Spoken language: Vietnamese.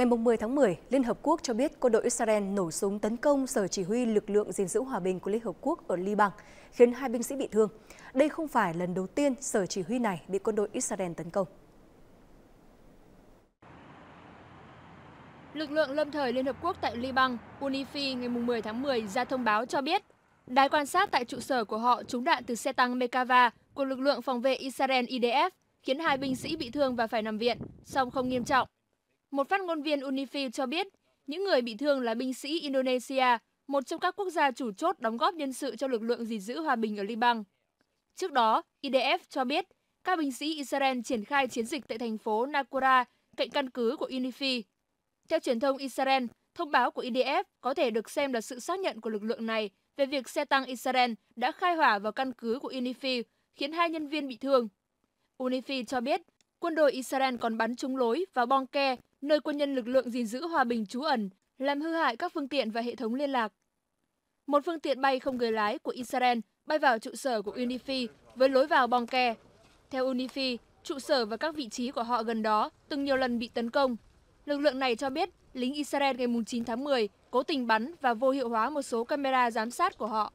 Ngày 10 tháng 10, Liên Hợp Quốc cho biết quân đội Israel nổ súng tấn công sở chỉ huy lực lượng gìn giữ hòa bình của Liên Hợp Quốc ở Liban, khiến hai binh sĩ bị thương. Đây không phải lần đầu tiên sở chỉ huy này bị quân đội Israel tấn công. Lực lượng lâm thời Liên Hợp Quốc tại Liban, UNIFI ngày 10 tháng 10 ra thông báo cho biết, đài quan sát tại trụ sở của họ trúng đạn từ xe tăng Mekava của lực lượng phòng vệ Israel IDF, khiến hai binh sĩ bị thương và phải nằm viện, song không nghiêm trọng. Một phát ngôn viên UNIFIL cho biết, những người bị thương là binh sĩ Indonesia, một trong các quốc gia chủ chốt đóng góp nhân sự cho lực lượng gìn giữ hòa bình ở Liban. Trước đó, IDF cho biết các binh sĩ Israel triển khai chiến dịch tại thành phố Nakura, cạnh căn cứ của UNIFI. Theo truyền thông Israel, thông báo của IDF có thể được xem là sự xác nhận của lực lượng này về việc xe tăng Israel đã khai hỏa vào căn cứ của UNIFI, khiến hai nhân viên bị thương. UNIFI cho biết Quân đội Israel còn bắn trúng lối vào bong ke, nơi quân nhân lực lượng gìn giữ hòa bình trú ẩn, làm hư hại các phương tiện và hệ thống liên lạc. Một phương tiện bay không người lái của Israel bay vào trụ sở của UNIFI với lối vào bong ke. Theo UNIFI, trụ sở và các vị trí của họ gần đó từng nhiều lần bị tấn công. Lực lượng này cho biết lính Israel ngày 9 tháng 10 cố tình bắn và vô hiệu hóa một số camera giám sát của họ.